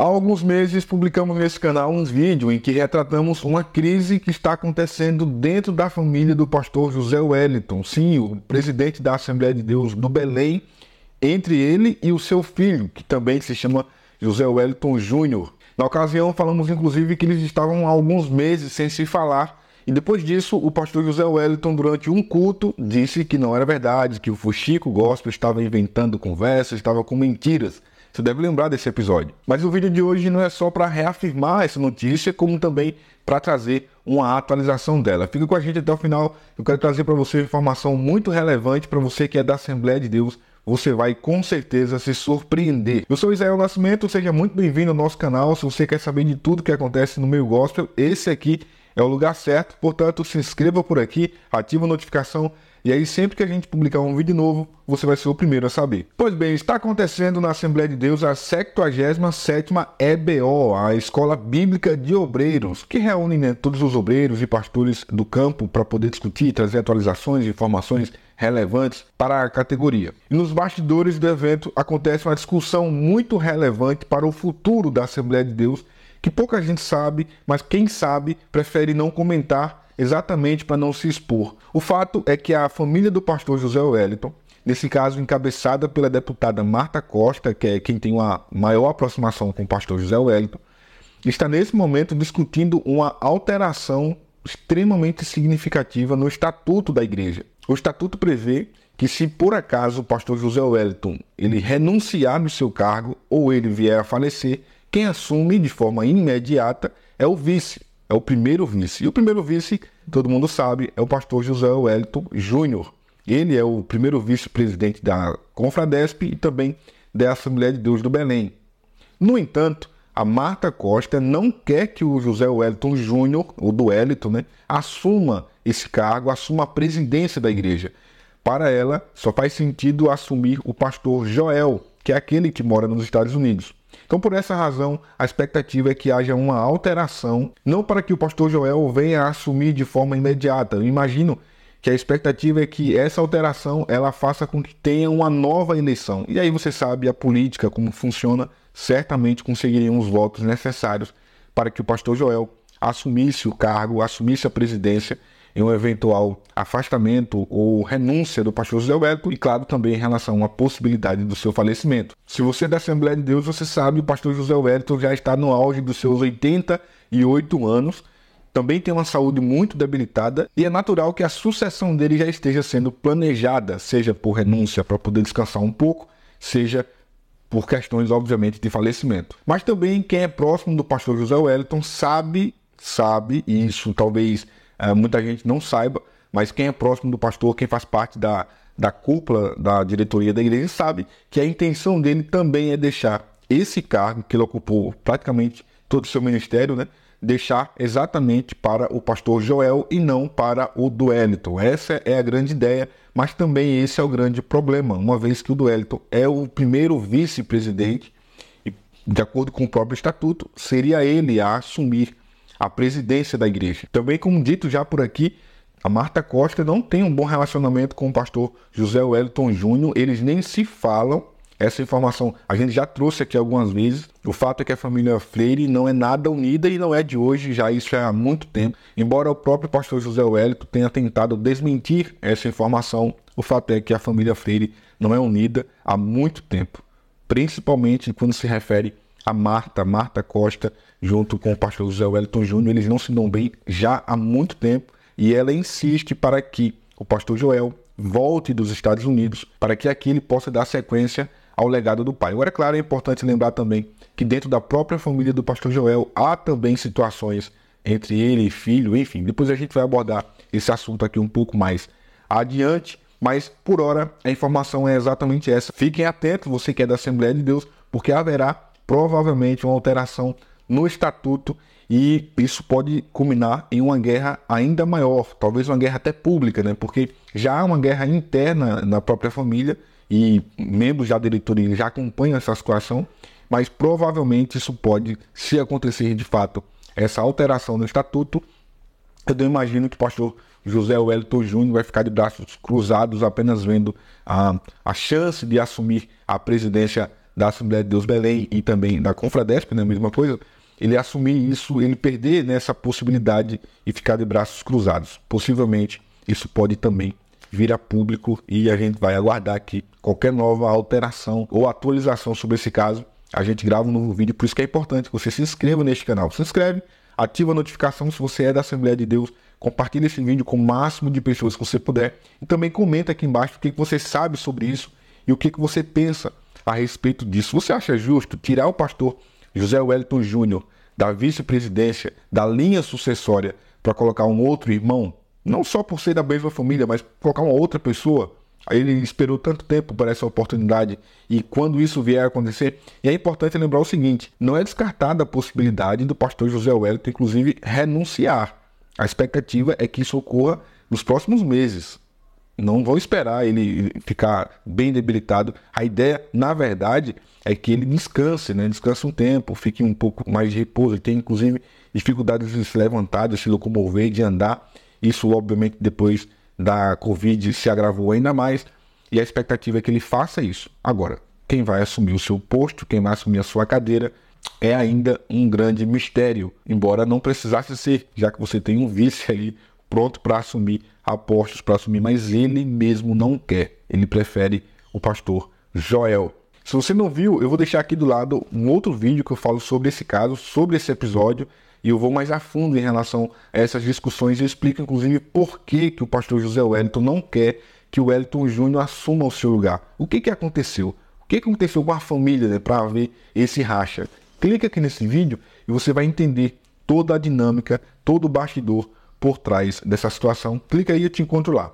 Há alguns meses publicamos nesse canal um vídeo em que retratamos uma crise que está acontecendo dentro da família do pastor José Wellington, sim, o presidente da Assembleia de Deus do Belém, entre ele e o seu filho, que também se chama José Wellington Júnior. Na ocasião, falamos inclusive que eles estavam há alguns meses sem se falar. E depois disso, o pastor José Wellington, durante um culto, disse que não era verdade, que o Fuxico Gospel estava inventando conversas, estava com mentiras. Você deve lembrar desse episódio. Mas o vídeo de hoje não é só para reafirmar essa notícia, como também para trazer uma atualização dela. Fica com a gente até o final. Eu quero trazer para você informação muito relevante para você que é da Assembleia de Deus você vai com certeza se surpreender. Eu sou Israel Nascimento, seja muito bem-vindo ao nosso canal. Se você quer saber de tudo que acontece no meio gospel, esse aqui é o lugar certo. Portanto, se inscreva por aqui, ative a notificação e aí, sempre que a gente publicar um vídeo novo, você vai ser o primeiro a saber. Pois bem, está acontecendo na Assembleia de Deus a 77 EBO, a Escola Bíblica de Obreiros, que reúne né, todos os obreiros e pastores do campo para poder discutir, trazer atualizações, e informações relevantes para a categoria. E nos bastidores do evento acontece uma discussão muito relevante para o futuro da Assembleia de Deus, que pouca gente sabe, mas quem sabe prefere não comentar exatamente para não se expor. O fato é que a família do pastor José Wellington, nesse caso encabeçada pela deputada Marta Costa, que é quem tem uma maior aproximação com o pastor José Wellington, está nesse momento discutindo uma alteração extremamente significativa no estatuto da igreja. O estatuto prevê que se por acaso o pastor José Wellington ele renunciar no seu cargo ou ele vier a falecer, quem assume de forma imediata é o vice é o primeiro vice. E o primeiro vice, todo mundo sabe, é o pastor José Wellington Júnior. Ele é o primeiro vice-presidente da Confradesp e também da Assembleia de Deus do Belém. No entanto, a Marta Costa não quer que o José Wellington Júnior, ou do Wellington, né, assuma esse cargo, assuma a presidência da igreja. Para ela, só faz sentido assumir o pastor Joel, que é aquele que mora nos Estados Unidos. Então, por essa razão, a expectativa é que haja uma alteração, não para que o pastor Joel venha assumir de forma imediata. Eu imagino que a expectativa é que essa alteração ela faça com que tenha uma nova eleição. E aí você sabe a política como funciona, certamente conseguiriam os votos necessários para que o pastor Joel assumisse o cargo, assumisse a presidência em um eventual afastamento ou renúncia do pastor José Welco e, claro, também em relação à possibilidade do seu falecimento. Se você é da Assembleia de Deus, você sabe, o pastor José Welco já está no auge dos seus 88 anos, também tem uma saúde muito debilitada e é natural que a sucessão dele já esteja sendo planejada, seja por renúncia para poder descansar um pouco, seja por questões, obviamente, de falecimento. Mas também quem é próximo do pastor José Wellington sabe, sabe, e isso talvez é, muita gente não saiba, mas quem é próximo do pastor, quem faz parte da, da cúpula da diretoria da igreja, sabe que a intenção dele também é deixar esse cargo que ele ocupou praticamente todo o seu ministério, né? Deixar exatamente para o pastor Joel e não para o Duelito. Essa é a grande ideia, mas também esse é o grande problema, uma vez que o Duelito é o primeiro vice-presidente, e de acordo com o próprio estatuto, seria ele a assumir a presidência da igreja. Também, como dito já por aqui, a Marta Costa não tem um bom relacionamento com o pastor José Wellington Júnior, eles nem se falam. Essa informação a gente já trouxe aqui algumas vezes. O fato é que a família Freire não é nada unida e não é de hoje, já isso é há muito tempo. Embora o próprio pastor José Wellington tenha tentado desmentir essa informação, o fato é que a família Freire não é unida há muito tempo, principalmente quando se refere a Marta, Marta Costa, junto com o pastor José Wellington Júnior, eles não se dão bem já há muito tempo e ela insiste para que o pastor Joel volte dos Estados Unidos para que aqui ele possa dar sequência ao legado do pai. Agora, é claro, é importante lembrar também que dentro da própria família do pastor Joel há também situações entre ele e filho, enfim, depois a gente vai abordar esse assunto aqui um pouco mais adiante, mas por hora a informação é exatamente essa. Fiquem atentos, você que é da Assembleia de Deus, porque haverá provavelmente uma alteração no estatuto e isso pode culminar em uma guerra ainda maior, talvez uma guerra até pública, né? Porque já há uma guerra interna na própria família e membros da diretoria já acompanham essa situação, mas provavelmente isso pode, se acontecer de fato essa alteração no estatuto, eu imagino que o pastor José Wellington Júnior vai ficar de braços cruzados apenas vendo a, a chance de assumir a presidência da Assembleia de Deus Belém e também da Confradesp, né, a mesma coisa, ele assumir isso, ele perder né, essa possibilidade e ficar de braços cruzados. Possivelmente isso pode também vir a público e a gente vai aguardar aqui qualquer nova alteração ou atualização sobre esse caso. A gente grava um novo vídeo, por isso que é importante que você se inscreva neste canal. Se inscreve, ativa a notificação se você é da Assembleia de Deus, compartilha esse vídeo com o máximo de pessoas que você puder e também comenta aqui embaixo o que você sabe sobre isso e o que você pensa a respeito disso. Você acha justo tirar o pastor José Wellington Júnior da vice-presidência, da linha sucessória, para colocar um outro irmão? Não só por ser da mesma família, mas colocar uma outra pessoa? Ele esperou tanto tempo para essa oportunidade e quando isso vier a acontecer, é importante lembrar o seguinte: não é descartada a possibilidade do pastor José Wellington, inclusive, renunciar. A expectativa é que isso ocorra nos próximos meses. Não vão esperar ele ficar bem debilitado. A ideia, na verdade, é que ele descanse, né? Descanse um tempo, fique um pouco mais de repouso. Ele tem, inclusive, dificuldades de se levantar, de se locomover, de andar. Isso, obviamente, depois da Covid se agravou ainda mais. E a expectativa é que ele faça isso. Agora, quem vai assumir o seu posto, quem vai assumir a sua cadeira, é ainda um grande mistério. Embora não precisasse ser, já que você tem um vice ali pronto para assumir apostos, para assumir, mas ele mesmo não quer. Ele prefere o pastor Joel. Se você não viu, eu vou deixar aqui do lado um outro vídeo que eu falo sobre esse caso, sobre esse episódio, e eu vou mais a fundo em relação a essas discussões. e explico, inclusive, por que, que o pastor José Wellington não quer que o Wellington Júnior assuma o seu lugar. O que, que aconteceu? O que, que aconteceu com a família né, para ver esse racha? Clica aqui nesse vídeo e você vai entender toda a dinâmica, todo o bastidor por trás dessa situação. Clica aí e eu te encontro lá.